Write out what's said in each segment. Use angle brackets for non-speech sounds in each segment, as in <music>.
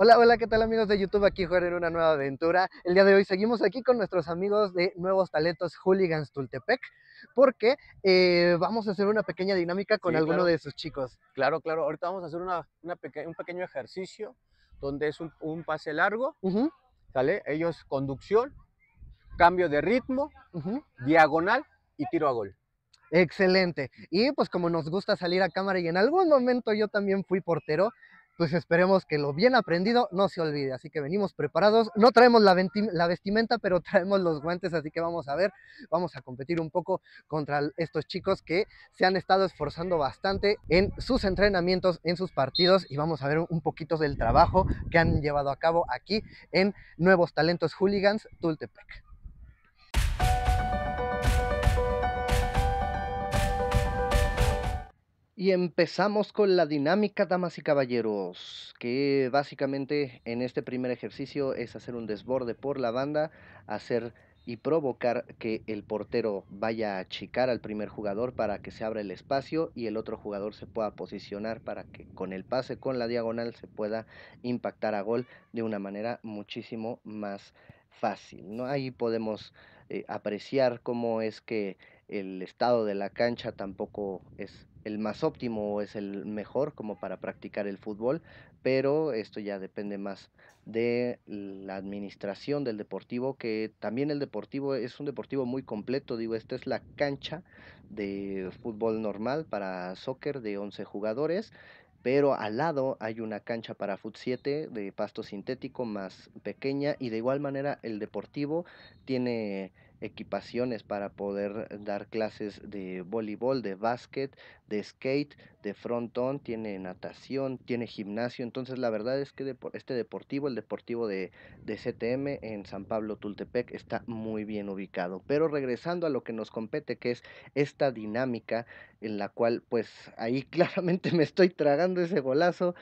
Hola, hola, ¿qué tal amigos de YouTube? Aquí Juan en una nueva aventura. El día de hoy seguimos aquí con nuestros amigos de Nuevos Talentos Hooligans Tultepec porque eh, vamos a hacer una pequeña dinámica con alguno de sus chicos. Claro, claro. Ahorita vamos a hacer un pequeño ejercicio donde es un, pase largo, ¿sale? Ellos conducción, cambio de ritmo, diagonal y tiro a gol. Excelente. Y pues como nos gusta salir a cámara y en algún momento yo también fui portero, pues esperemos que lo bien aprendido no se olvide. Así que venimos preparados. No traemos la, vestimenta, pero <laughs> traemos los guantes, así que vamos a ver, vamos a competir un poco contra estos chicos que se han estado esforzando bastante en sus entrenamientos, en sus partidos y vamos a ver un poquito del trabajo que han llevado a cabo aquí en Nuevos Talentos Hooligans Tultepec. Y empezamos con la dinámica, damas y caballeros, que básicamente en este primer ejercicio es hacer un desborde por la banda, hacer y provocar que el portero vaya a achicar al primer jugador para que se abra el espacio y el otro jugador se pueda posicionar para que con el pase, con la diagonal, se pueda impactar a gol de una manera muchísimo más fácil. ¿no? Ahí podemos eh, apreciar cómo es que el estado de la cancha tampoco es el más óptimo o es el mejor como para practicar el fútbol, pero esto ya depende más de la administración del deportivo, que también el deportivo es un deportivo muy completo, digo, esta es la cancha de fútbol normal para soccer de 11 jugadores, pero al lado hay una cancha para fut 7 de pasto sintético más pequeña y de igual manera el deportivo tiene equipaciones para poder dar clases de voleibol, de básquet, de skate, de frontón, tiene natación, tiene gimnasio. Entonces la verdad es que este deportivo, el deportivo de, de CTM en San Pablo Tultepec, está muy bien ubicado. Pero regresando a lo que nos compete, que es esta dinámica en la cual pues ahí <laughs> claramente me estoy tragando ese golazo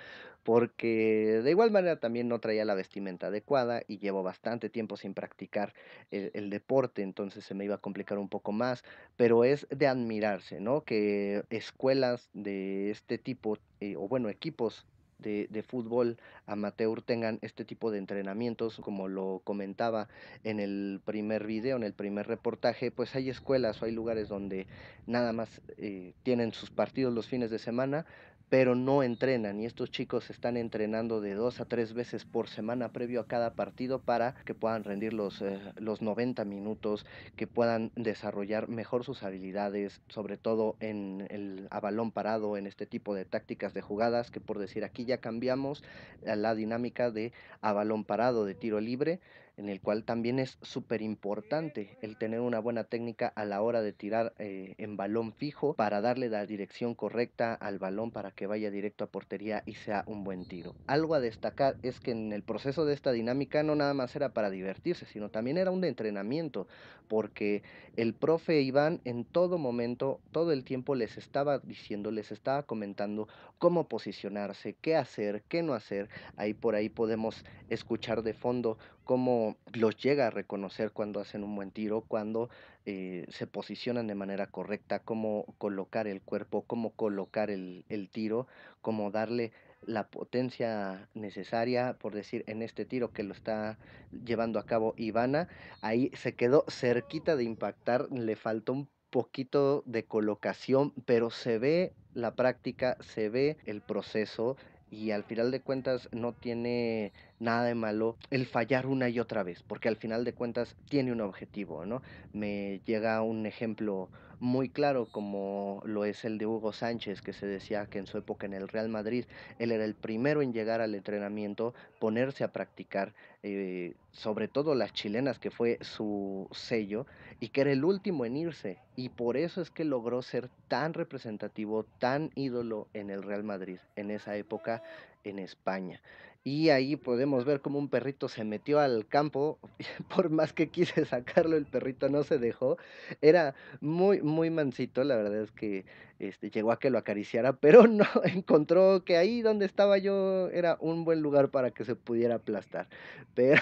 porque de igual manera también no traía la vestimenta adecuada y llevo bastante tiempo sin practicar el, deporte, entonces se me iba a complicar un poco más, pero es de admirarse, ¿no? Que escuelas de este tipo, eh, o bueno, equipos de, fútbol amateur tengan este tipo de entrenamientos, como lo comentaba en el primer video, en el primer reportaje, pues hay escuelas o hay lugares donde nada más eh, tienen sus partidos los fines de semana, pero no entrenan y estos chicos están entrenando de dos a tres veces por semana previo a cada partido para que puedan rendir los, eh, los 90 minutos, que puedan desarrollar mejor sus habilidades, sobre todo en el avalón parado, en este tipo de tácticas de jugadas, que por decir aquí ya cambiamos eh, la dinámica de a parado, de tiro libre, en el cual también es súper importante el tener una buena técnica a la hora de tirar eh, en balón fijo para darle la dirección correcta al balón para que vaya directo a portería y sea un buen tiro. Algo a destacar es que en el proceso de esta dinámica no nada más era para divertirse, sino también era un entrenamiento, porque el profe Iván en todo momento, todo el tiempo les estaba diciendo, les estaba comentando cómo posicionarse, qué hacer, qué no hacer. Ahí por ahí podemos escuchar de fondo cómo los llega a reconocer cuando hacen un buen tiro, cuando eh, se posicionan de manera correcta, cómo colocar el cuerpo, cómo colocar el, el tiro, cómo darle la potencia necesaria, por decir, en este tiro que lo está llevando a cabo Ivana. Ahí se quedó cerquita de impactar, le faltó un poquito de colocación, pero se ve la práctica, se ve el proceso y al final de cuentas no tiene nada de malo el fallar una y otra vez, porque al final de cuentas tiene un objetivo, ¿no? Me llega un ejemplo muy claro como lo es el de Hugo Sánchez, que se decía que en su época en el Real Madrid él era el primero en llegar al entrenamiento, ponerse a practicar, eh, sobre todo las chilenas, que fue su sello, y que era el último en irse. Y por eso es que logró ser tan representativo, tan ídolo en el Real Madrid. En esa época en España. Y ahí podemos ver cómo un perrito se metió al campo, <laughs> por más que quise sacarlo, el perrito no se dejó. Era muy, muy mansito, la verdad es que este, llegó a que lo acariciara, <laughs> pero no <laughs> encontró que ahí donde estaba yo era un buen lugar para que se pudiera aplastar. Pero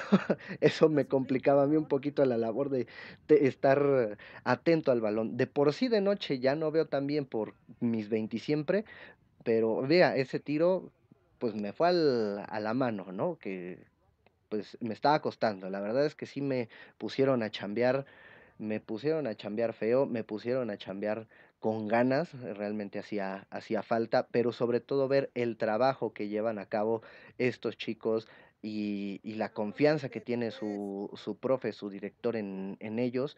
eso me complicaba a mí un poquito la labor de, estar atento al balón. De por sí de noche ya no veo tan bien por mis 20 siempre, pero vea, ese tiro pues me fue a la mano, ¿no? Que pues me estaba costando. La verdad es que sí me pusieron a chambear, me pusieron a chambear feo, me pusieron a chambear con ganas, realmente hacía, hacía falta, pero sobre todo ver el trabajo que llevan a cabo estos chicos, y, la confianza que tiene su, profe, su director en, en ellos,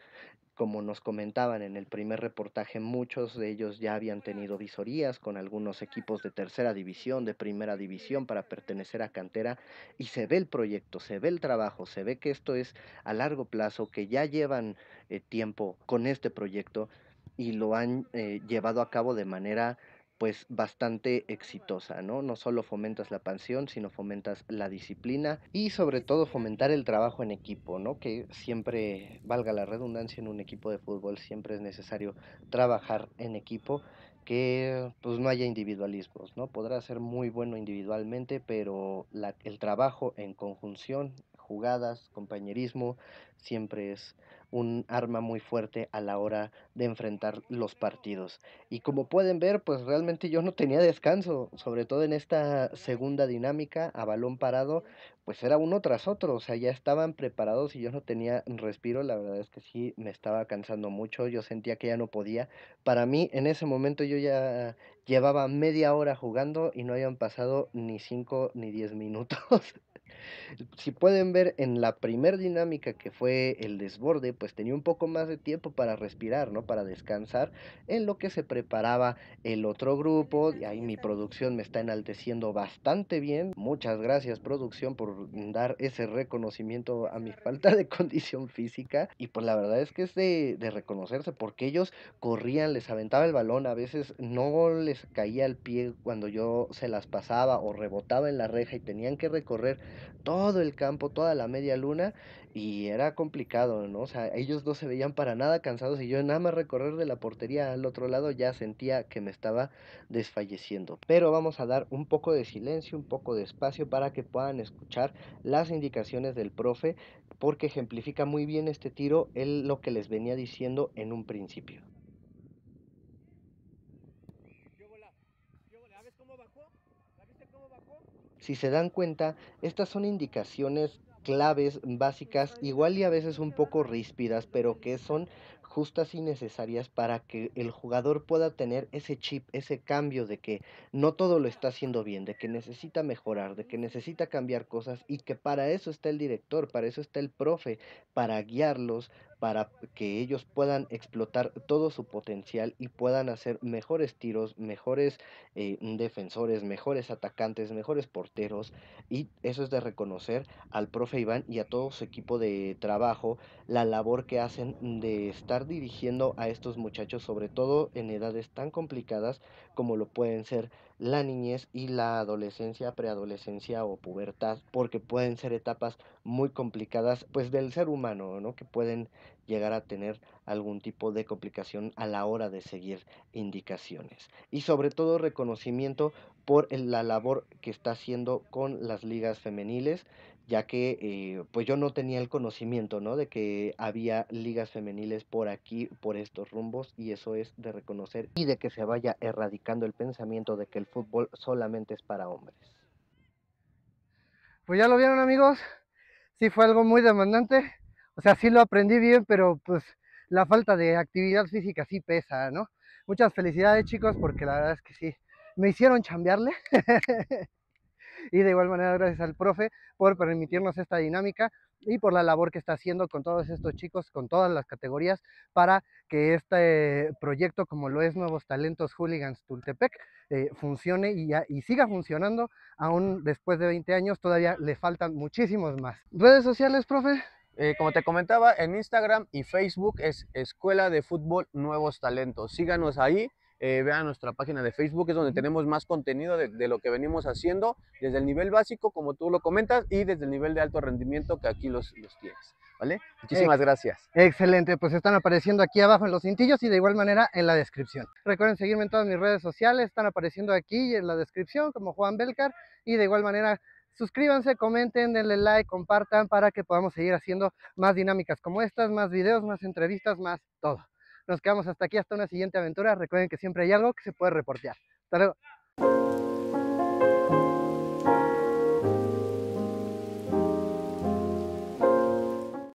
como nos comentaban en el primer reportaje, muchos de ellos ya habían tenido visorías con algunos equipos de tercera división, de primera división para pertenecer a cantera y se ve el proyecto, se ve el trabajo, se ve que esto es a largo plazo, que ya llevan eh, tiempo con este proyecto y lo han eh, llevado a cabo de manera pues bastante exitosa, ¿no? No solo fomentas la pasión, sino fomentas la disciplina y sobre todo fomentar el trabajo en equipo, ¿no? Que siempre, valga la redundancia, en un equipo de fútbol siempre es necesario trabajar en equipo, que pues no haya individualismos, ¿no? Podrá ser muy bueno individualmente, pero el trabajo en conjunción jugadas, compañerismo, siempre es un arma muy fuerte a la hora de enfrentar los partidos. Y como pueden ver, pues realmente yo no tenía descanso, sobre todo en esta segunda dinámica a balón parado, pues era uno tras otro, o sea, ya estaban preparados y yo no tenía respiro, la verdad es que sí, me estaba cansando mucho, yo sentía que ya no podía. Para mí, en ese momento yo ya llevaba media hora jugando y no habían pasado ni 5 ni 10 minutos. Si pueden ver en la primer dinámica que fue el desborde, pues tenía un poco más de tiempo para respirar, ¿no? Para descansar, en lo que se preparaba el otro grupo. Y ahí mi producción me está enalteciendo bastante bien. Muchas gracias producción por dar ese reconocimiento a mi falta de condición física. Y pues la verdad es que es de, de reconocerse porque ellos corrían, les aventaba el balón, a veces no les caía el pie cuando yo se las pasaba o rebotaba en la reja y tenían que recorrer todo el campo, toda la media luna, y era complicado, ¿no? sea, ellos no se veían para nada cansados y yo nada más recorrer de la portería al otro lado ya sentía que me estaba desfalleciendo. Pero vamos a dar un poco de silencio, un poco de espacio para que puedan escuchar las indicaciones del profe, porque ejemplifica muy bien este tiro, él lo que les venía diciendo en un principio. Si se dan cuenta, estas son indicaciones claves básicas, igual y a veces un poco ríspidas, pero que son justas y necesarias para que el jugador pueda tener ese chip, ese cambio de que no todo lo está haciendo bien, de que necesita mejorar, de que necesita cambiar cosas y que para eso está el director, para eso está el profe, para guiarlos, para que ellos puedan explotar todo su potencial y puedan hacer mejores tiros, mejores eh, defensores, mejores atacantes, mejores porteros. Y eso es de reconocer al profe Iván y a todo su equipo de trabajo la labor que hacen de estar dirigiendo a estos muchachos, sobre todo en edades tan complicadas como lo pueden ser la niñez y la adolescencia, preadolescencia o pubertad, porque pueden ser etapas muy complicadas pues del ser humano, ¿no? Que pueden llegar a tener algún tipo de complicación a la hora de seguir indicaciones. Y sobre todo reconocimiento por la labor que está haciendo con las ligas femeniles, ya que eh, pues yo no tenía el conocimiento, ¿no? De que había ligas femeniles por aquí, por estos rumbos, y eso es de reconocer y de que se vaya erradicando el pensamiento de que el fútbol solamente es para hombres. Pues ya lo vieron amigos, sí fue algo muy demandante, o sea, sí lo aprendí bien, pero pues la falta de actividad física sí pesa, ¿no? Muchas felicidades chicos, porque la verdad es que sí, me hicieron chambearle. <laughs> y de igual manera gracias al profe por permitirnos esta dinámica y por la labor que está haciendo con todos estos chicos, con todas las categorías, para que este proyecto, como lo es Nuevos Talentos Hooligans Tultepec, eh, funcione y, siga funcionando. Aún después de 20 años, todavía le faltan muchísimos más. ¿Redes sociales, profe? Eh, como te comentaba, en Instagram y Facebook es Escuela de Fútbol Nuevos Talentos. Síganos ahí, eh, vean nuestra página de Facebook, es donde tenemos más contenido de, lo que venimos haciendo, desde el nivel básico, como tú lo comentas, y desde el nivel de alto rendimiento que aquí los, tienes. ¿Vale? Muchísimas gracias. Excelente, pues están apareciendo aquí abajo en los cintillos y de igual manera en la descripción. Recuerden seguirme en todas mis redes sociales, están apareciendo aquí en la descripción como Juan Belcar y de igual manera suscríbanse, comenten, denle like, compartan para que podamos seguir haciendo más dinámicas como estas, más videos, más entrevistas, más todo. Nos quedamos hasta aquí, hasta una siguiente aventura. Recuerden que siempre hay algo que se puede reportear. Hasta luego.